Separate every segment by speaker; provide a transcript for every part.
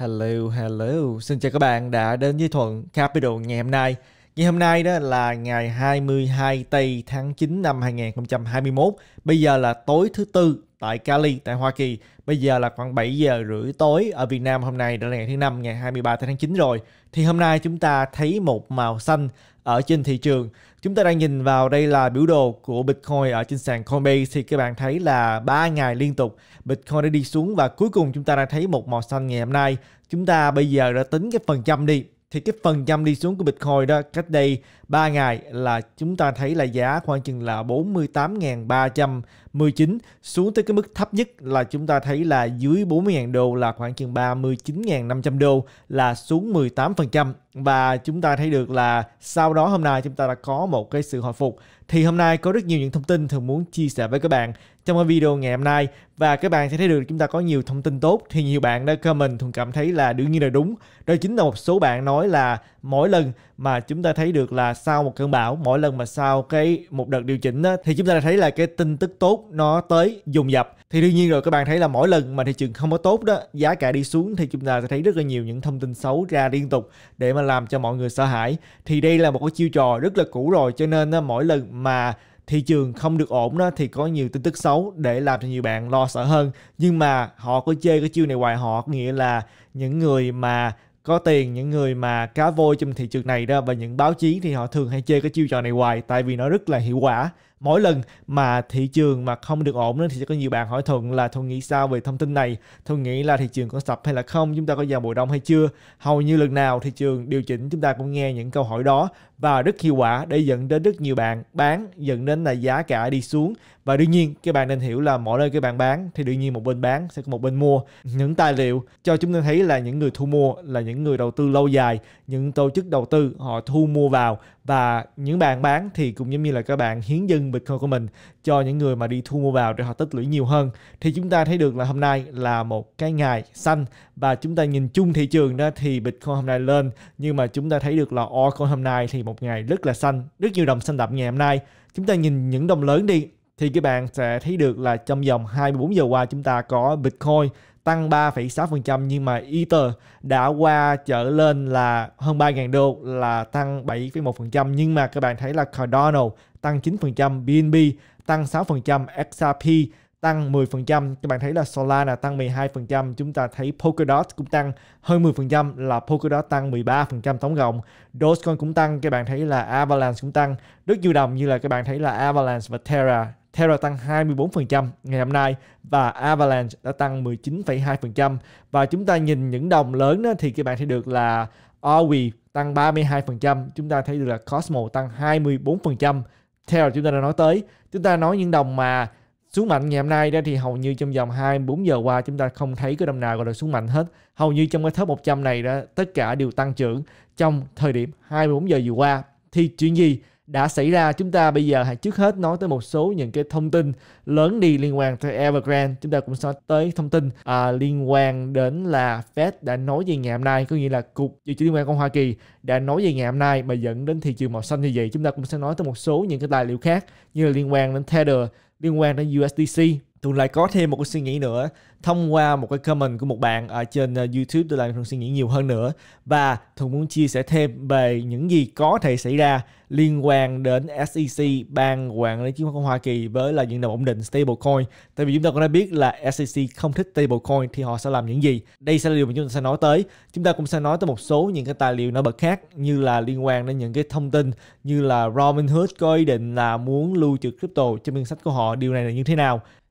Speaker 1: Hello, hello. Xin chào các bạn đã đến với Thuận Capital ngày hôm nay. Ngày hôm nay đó là ngày 22 tây tháng 9 năm 2021. Bây giờ là tối thứ tư tại Cali, tại Hoa Kỳ. Bây giờ là khoảng 7 giờ rưỡi tối ở Việt Nam hôm nay đã là ngày thứ năm, ngày 23 tháng 9 rồi. Thì hôm nay chúng ta thấy một màu xanh ở trên thị trường Chúng ta đang nhìn vào đây là biểu đồ của Bitcoin ở trên sàn Coinbase thì các bạn thấy là 3 ngày liên tục Bitcoin đã đi xuống và cuối cùng chúng ta đã thấy một màu xanh ngày hôm nay. Chúng ta bây giờ đã tính cái phần trăm đi thì cái phần trăm đi xuống của Bitcoin đó cách đây 3 ngày là chúng ta thấy là giá khoảng chừng là 48.300 19 xuống tới cái mức thấp nhất là chúng ta thấy là dưới 40.000 đô là khoảng chừng 39.500 đô là xuống 18% và chúng ta thấy được là sau đó hôm nay chúng ta đã có một cái sự hồi phục thì hôm nay có rất nhiều những thông tin thường muốn chia sẻ với các bạn trong cái video ngày hôm nay và các bạn sẽ thấy được chúng ta có nhiều thông tin tốt thì nhiều bạn đã comment thường cảm thấy là đương nhiên là đúng đó chính là một số bạn nói là mỗi lần mà chúng ta thấy được là sau một cơn bão mỗi lần mà sau cái một đợt điều chỉnh á, thì chúng ta thấy là cái tin tức tốt nó tới dùng dập thì đương nhiên rồi các bạn thấy là mỗi lần mà thị trường không có tốt đó giá cả đi xuống thì chúng ta sẽ thấy rất là nhiều những thông tin xấu ra liên tục để mà làm cho mọi người sợ hãi thì đây là một cái chiêu trò rất là cũ rồi cho nên á, mỗi lần mà thị trường không được ổn đó thì có nhiều tin tức xấu để làm cho nhiều bạn lo sợ hơn nhưng mà họ có chơi cái chiêu này hoài họ nghĩa là những người mà có tiền những người mà cá voi trong thị trường này đó và những báo chí thì họ thường hay chơi cái chiêu trò này hoài tại vì nó rất là hiệu quả mỗi lần mà thị trường mà không được ổn thì sẽ có nhiều bạn hỏi thuận là thuận nghĩ sao về thông tin này thuận nghĩ là thị trường có sập hay là không chúng ta có vào mùa đông hay chưa hầu như lần nào thị trường điều chỉnh chúng ta cũng nghe những câu hỏi đó và rất hiệu quả để dẫn đến rất nhiều bạn bán dẫn đến là giá cả đi xuống và đương nhiên các bạn nên hiểu là mỗi nơi các bạn bán thì đương nhiên một bên bán sẽ có một bên mua những tài liệu cho chúng ta thấy là những người thu mua là những người đầu tư lâu dài những tổ chức đầu tư họ thu mua vào và những bạn bán thì cũng giống như là các bạn hiến dâng Bitcoin của mình cho những người mà đi thu mua vào để họ tích lũy nhiều hơn thì chúng ta thấy được là hôm nay là một cái ngày xanh và chúng ta nhìn chung thị trường đó thì Bitcoin hôm nay lên nhưng mà chúng ta thấy được là Oracle hôm nay thì một ngày rất là xanh rất nhiều đồng xanh đậm ngày hôm nay chúng ta nhìn những đồng lớn đi thì các bạn sẽ thấy được là trong vòng 24 giờ qua chúng ta có Bitcoin tăng 3,6% nhưng mà Ether đã qua trở lên là hơn 3.000 đô là tăng 7,1% nhưng mà các bạn thấy là Cardano tăng 9%, BNB tăng 6%, XRP tăng 10%, các bạn thấy là Solana tăng 12%, chúng ta thấy Polkadot cũng tăng hơn 10% là Polkadot tăng 13% tổng cộng. Dogecoin cũng tăng, các bạn thấy là Avalanche cũng tăng. Rất nhiều đồng như là các bạn thấy là Avalanche và Terra Terra tăng 24% ngày hôm nay và Avalanche đã tăng 19,2% và chúng ta nhìn những đồng lớn đó, thì các bạn thấy được là Orwi tăng 32%, chúng ta thấy được là Cosmo tăng 24%. Terra chúng ta đã nói tới, chúng ta nói những đồng mà xuống mạnh ngày hôm nay đó thì hầu như trong vòng 24 giờ qua chúng ta không thấy cái đồng nào gọi là xuống mạnh hết. Hầu như trong cái top 100 này đó tất cả đều tăng trưởng trong thời điểm 24 giờ vừa qua. Thì chuyện gì đã xảy ra chúng ta bây giờ hãy trước hết nói tới một số những cái thông tin lớn đi liên quan tới Evergrande chúng ta cũng sẽ tới thông tin à, liên quan đến là Fed đã nói gì ngày hôm nay có nghĩa là cục dự trữ liên bang của Hoa Kỳ đã nói gì ngày hôm nay mà dẫn đến thị trường màu xanh như vậy chúng ta cũng sẽ nói tới một số những cái tài liệu khác như là liên quan đến Tether liên quan đến USDC Tường lại có thêm một cái suy nghĩ nữa thông qua một cái comment của một bạn ở trên ờ, YouTube tôi lại thường suy nghĩ nhiều hơn nữa và thường muốn chia sẻ thêm về những gì có thể xảy ra liên quan đến SEC ban quản lý chứng khoán Hoa Kỳ với là những đồng ổn định stablecoin. Tại vì chúng ta cũng đã biết là SEC không thích stablecoin thì họ sẽ làm những gì. Đây sẽ là điều mà chúng ta sẽ nói tới. Chúng ta cũng sẽ nói tới một số những cái tài liệu nổi bật khác như là liên quan đến những cái thông tin như là Robinhood có ý định là muốn lưu trữ crypto trong ngân sách của họ. Điều này là như thế nào?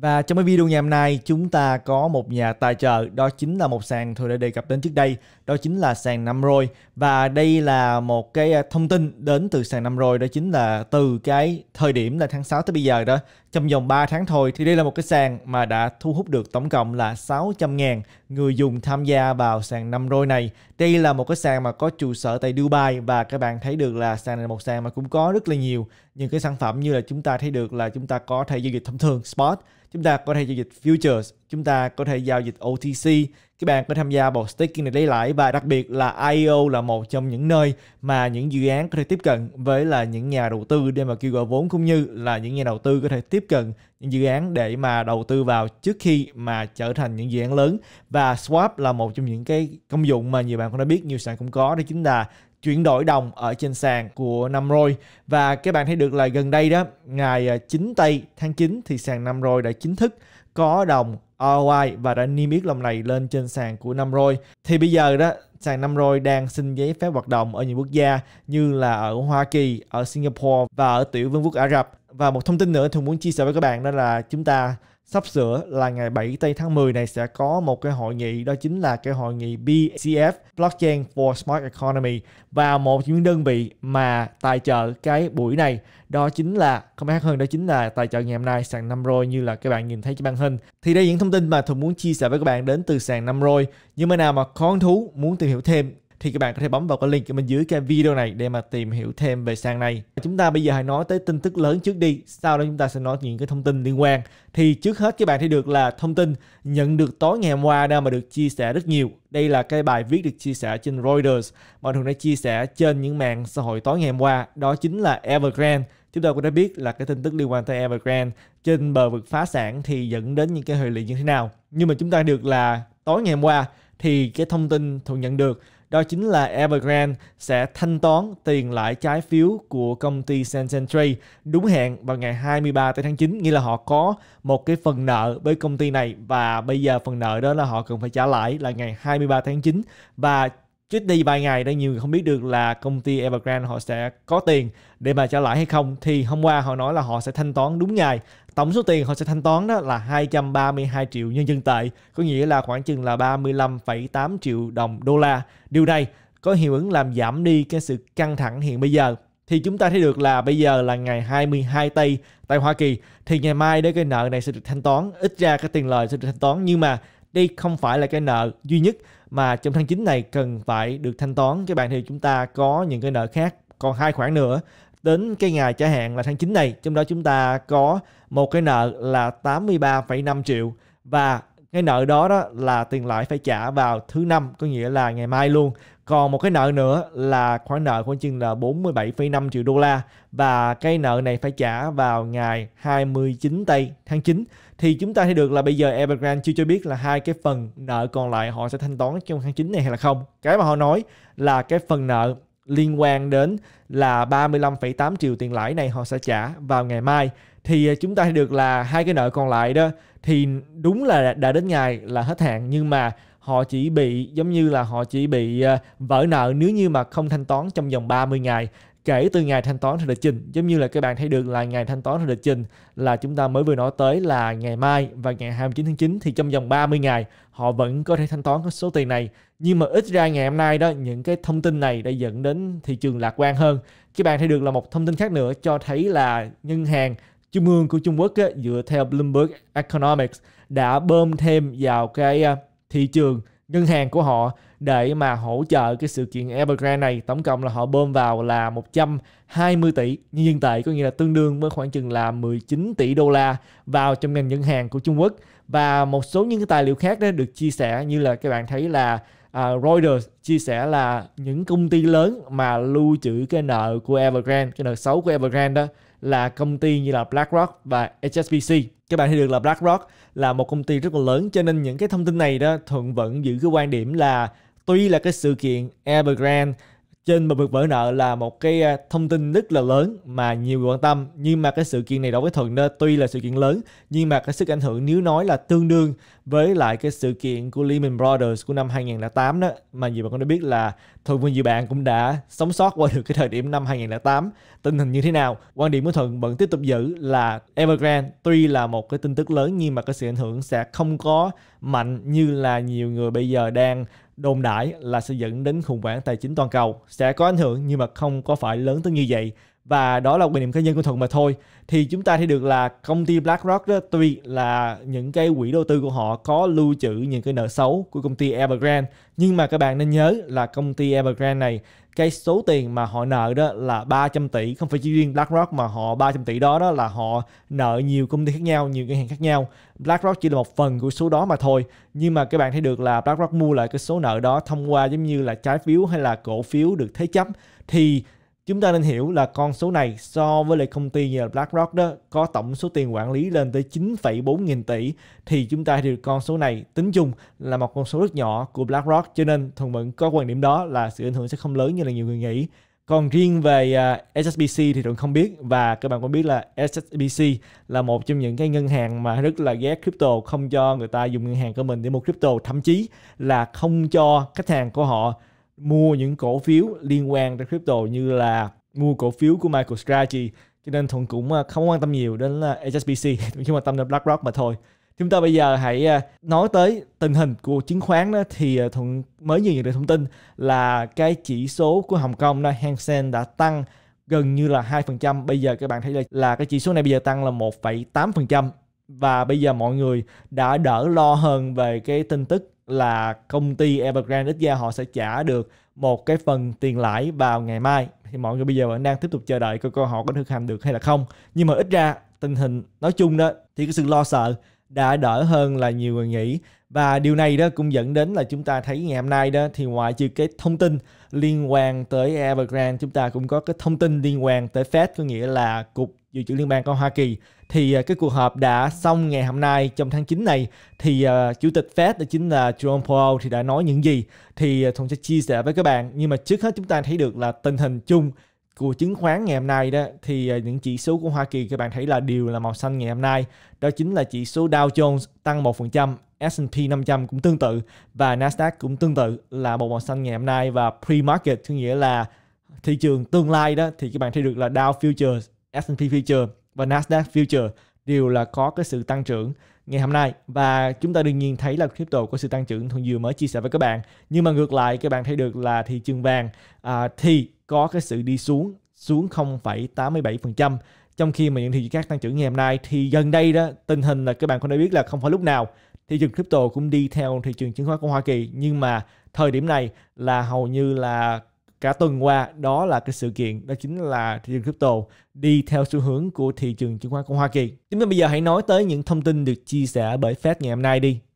Speaker 1: Và trong cái video ngày hôm nay chúng ta có một nhà tài trợ đó chính là một sàn tôi đã đề cập đến trước đây đó chính là sàn năm rồi và đây là một cái à, thông tin đến từ sàn năm rồi đó chính là từ cái thời điểm là tháng 6 tới bây giờ đó trong vòng 3 tháng thôi thì đây là một cái sàn mà đã thu hút được tổng cộng là 600.000 người dùng tham gia vào sàn năm roi này. Đây là một cái sàn mà có trụ sở tại Dubai và các bạn thấy được là sàn này là một sàn mà cũng có rất là nhiều những cái sản phẩm như là chúng ta thấy được là chúng ta có thể giao dịch thông thường spot, chúng ta có thể giao dịch futures, chúng ta có thể giao dịch OTC, các bạn có tham gia vào staking này lấy lãi và đặc biệt là IO là một trong những nơi mà những dự án có thể tiếp cận với là những nhà đầu tư để mà kêu gọi vốn cũng như là những nhà đầu tư có thể tiếp cận những dự án để mà đầu tư vào trước khi mà trở thành những dự án lớn và swap là một trong những cái công dụng mà nhiều bạn cũng đã biết nhiều sàn cũng có đó chính là chuyển đổi đồng ở trên sàn của năm rồi và các bạn thấy được là gần đây đó ngày 9 à, tây tháng 9 thì sàn năm rồi đã chính thức có đồng ROI và đã niêm yết lòng này lên trên sàn của năm rồi. Thì bây giờ đó, sàn năm rồi đang xin giấy phép hoạt động ở nhiều quốc gia như là ở Hoa Kỳ, ở Singapore và ở tiểu vương quốc Ả Rập. Và một thông tin nữa tôi muốn chia sẻ với các bạn đó là chúng ta sắp sửa là ngày 7 tây tháng 10 này sẽ có một cái hội nghị đó chính là cái hội nghị BCF Blockchain for Smart Economy và một những đơn vị mà tài trợ cái buổi này đó chính là không khác hơn đó chính là tài trợ ngày hôm nay sàn năm rồi như là các bạn nhìn thấy trên màn hình thì đây những thông tin mà tôi muốn chia sẻ với các bạn đến từ sàn năm rồi nhưng mà nào mà có hứng thú muốn tìm hiểu thêm thì các bạn có thể bấm vào cái link ở bên dưới cái video này để mà tìm hiểu thêm về sàn này. Chúng ta bây giờ hãy nói tới tin tức lớn trước đi, sau đó chúng ta sẽ nói những cái thông tin liên quan. Thì trước hết các bạn thấy được là thông tin nhận được tối ngày hôm qua đã mà được chia sẻ rất nhiều. Đây là cái bài viết được chia sẻ trên Reuters mà thường đã chia sẻ trên những mạng xã hội tối ngày hôm qua, đó chính là Evergrande chúng ta cũng đã biết là cái tin tức liên quan tới Evergrande trên bờ vực phá sản thì dẫn đến những cái hệ lụy như thế nào. Nhưng mà chúng ta được là tối ngày hôm qua thì cái thông tin thuộc nhận được đó chính là Evergrande sẽ thanh toán tiền lãi trái phiếu của công ty Century đúng hẹn vào ngày 23 tới tháng 9, nghĩa là họ có một cái phần nợ với công ty này và bây giờ phần nợ đó là họ cần phải trả lãi là ngày 23 tháng 9 và chứ đi vài ngày đây nhiều người không biết được là công ty Evergrande họ sẽ có tiền để mà trả lãi hay không thì hôm qua họ nói là họ sẽ thanh toán đúng ngày tổng số tiền họ sẽ thanh toán đó là 232 triệu nhân dân tệ có nghĩa là khoảng chừng là 35,8 triệu đồng đô la điều này có hiệu ứng làm giảm đi cái sự căng thẳng hiện bây giờ thì chúng ta thấy được là bây giờ là ngày 22 tây tại Hoa Kỳ thì ngày mai đấy cái nợ này sẽ được thanh toán ít ra cái tiền lời sẽ được thanh toán nhưng mà đây không phải là cái nợ duy nhất mà trong tháng 9 này cần phải được thanh toán. Các bạn thì chúng ta có những cái nợ khác còn hai khoản nữa đến cái ngày trả hạn là tháng 9 này, trong đó chúng ta có một cái nợ là 83,5 triệu và cái nợ đó đó là tiền lãi phải trả vào thứ năm có nghĩa là ngày mai luôn còn một cái nợ nữa là khoản nợ của chừng là 47,5 triệu đô la và cái nợ này phải trả vào ngày 29 tây tháng 9. Thì chúng ta thấy được là bây giờ Evergrande chưa cho biết là hai cái phần nợ còn lại họ sẽ thanh toán trong tháng 9 này hay là không. Cái mà họ nói là cái phần nợ liên quan đến là 35,8 triệu tiền lãi này họ sẽ trả vào ngày mai thì à, chúng ta thấy được là hai cái nợ còn lại đó thì đúng là đã đến ngày là hết hạn nhưng mà họ chỉ bị giống như là họ chỉ bị ờ, vỡ nợ nếu như mà không thanh toán trong vòng 30 ngày kể từ ngày thanh toán theo lịch trình giống như là các bạn thấy được là ngày thanh toán theo lịch trình là chúng ta mới vừa nói tới là ngày mai và ngày 29 tháng 9 thì trong vòng 30 ngày họ vẫn có thể thanh toán cái số tiền này nhưng mà ít ra ngày hôm nay đó những cái thông tin này đã dẫn đến thị trường lạc quan hơn các bạn thấy được là một thông tin khác nữa cho thấy là ngân hàng trung ương của Trung Quốc á, dựa theo Bloomberg Economics đã bơm thêm vào cái ờ, thị trường ngân hàng của họ để mà hỗ trợ cái sự kiện Evergrande này tổng cộng là họ bơm vào là 120 tỷ nhân tệ có nghĩa là tương đương với khoảng chừng là 19 tỷ đô la vào trong ngành ngân hàng của Trung Quốc và một số những cái tài liệu khác đó được chia sẻ như là các bạn thấy là à, Reuters chia sẻ là những công ty lớn mà lưu trữ cái nợ của Evergrande cái nợ xấu của Evergrande đó là công ty như là BlackRock và HSBC. Các bạn thấy được là BlackRock là một công ty rất là lớn cho nên những cái thông tin này đó Thuận vẫn giữ cái quan điểm là tuy là cái sự kiện Evergrande trên một vực vỡ nợ là một cái à, thông tin rất là lớn mà nhiều người quan tâm nhưng mà cái sự kiện này đối với thuận đó, tuy là sự kiện lớn nhưng mà cái sức ảnh hưởng nếu nói là tương đương với lại cái sự kiện của Lehman Brothers của năm 2008 đó mà nhiều bạn cũng đã biết là thuận và nhiều bạn cũng đã sống sót qua được cái thời điểm năm 2008 tình hình như thế nào quan điểm của thuận vẫn tiếp tục giữ là Evergrande tuy là một cái tin tức lớn nhưng mà cái sự ảnh hưởng sẽ không có mạnh như là nhiều người bây giờ đang đồn đại là sẽ dẫn đến khủng hoảng tài chính toàn cầu sẽ có ảnh hưởng nhưng mà không có phải lớn tới như vậy và đó là quan niệm cá nhân của thuận mà thôi thì chúng ta thấy được là công ty BlackRock đó tuy là những cái quỹ đầu tư của họ có lưu trữ những cái nợ xấu của công ty Evergrande nhưng mà các bạn nên nhớ là công ty Evergrande này cái số tiền mà họ nợ đó là 300 tỷ không phải chỉ riêng BlackRock mà họ 300 tỷ đó đó là họ nợ nhiều công ty khác nhau nhiều ngân hàng khác nhau BlackRock chỉ là một phần của số đó mà thôi nhưng mà các bạn thấy được là BlackRock mua lại cái số nợ đó thông qua giống như là trái phiếu hay là cổ phiếu được thế chấp thì Chúng ta nên hiểu là con số này so với lại công ty như là BlackRock đó có tổng số tiền quản lý lên tới 9,4 nghìn tỷ thì chúng ta được con số này tính chung là một con số rất nhỏ của BlackRock cho nên Thuận vẫn có quan điểm đó là sự ảnh hưởng sẽ không lớn như là nhiều người nghĩ. Còn riêng về uh, à, SSBC thì Thuận không biết và các bạn cũng biết là SSBC là một trong những cái ngân hàng mà rất là ghét crypto không cho người ta dùng ngân hàng của mình để mua crypto thậm chí là không cho khách hàng của họ mua những cổ phiếu liên quan đến crypto như là mua cổ phiếu của MicroStrategy cho nên Thuận cũng à, không quan tâm nhiều đến là HSBC nhưng mà tâm đến BlackRock mà thôi chúng ta bây giờ hãy à, nói tới tình hình của chứng khoán đó thì à, Thuận mới nhận được thông tin là cái chỉ số của Hồng Kông đó Hang Seng đã tăng gần như là 2%. Bây giờ các bạn thấy là, là cái chỉ số này bây giờ tăng là 1,8% và bây giờ mọi người đã đỡ lo hơn về cái tin tức là công ty Evergrande ít ra họ sẽ trả được một cái phần tiền lãi vào ngày mai thì mọi người bây giờ vẫn đang tiếp tục chờ đợi coi coi họ có thực hành được hay là không nhưng mà ít ra tình hình nói chung đó thì cái sự lo sợ đã đỡ hơn là nhiều người nghĩ và điều này đó cũng dẫn đến là chúng ta thấy ngày hôm nay đó thì ngoại trừ cái thông tin liên quan tới Evergrande chúng ta cũng có cái thông tin liên quan tới Fed có nghĩa là cục dự trữ liên bang của Hoa Kỳ thì à, cái cuộc họp đã xong ngày hôm nay trong tháng 9 này thì à, chủ tịch Fed đó chính là Jerome Powell thì đã nói những gì thì à, Thuận sẽ chia sẻ với các bạn nhưng mà trước hết chúng ta thấy được là tình hình chung của chứng khoán ngày hôm nay đó thì những chỉ số của Hoa Kỳ các bạn thấy là đều là màu xanh ngày hôm nay đó chính là chỉ số Dow Jones tăng 1%, S&P 500 cũng tương tự và Nasdaq cũng tương tự là một màu xanh ngày hôm nay và pre-market có nghĩa là thị trường tương lai đó thì các bạn thấy được là Dow Futures, S&P Futures và Nasdaq Future đều là có cái sự tăng trưởng ngày hôm nay và chúng ta đương nhiên thấy là crypto có sự tăng trưởng thuần vừa mới chia sẻ với các bạn nhưng mà ngược lại các bạn thấy được là thị trường vàng à, thì có cái sự đi xuống xuống 0,87% trong khi mà những thị trường khác tăng trưởng ngày hôm nay thì gần đây đó tình hình là các bạn cũng đã biết là không phải lúc nào thị trường crypto cũng đi theo thị trường chứng khoán của Hoa Kỳ nhưng mà thời điểm này là hầu như là cả tuần qua đó là cái sự kiện đó chính là thị trường crypto đi theo xu hướng của thị trường chứng khoán của Hoa Kỳ. Chúng ta bây giờ hãy nói tới những thông tin được chia sẻ bởi Fed ngày hôm nay đi.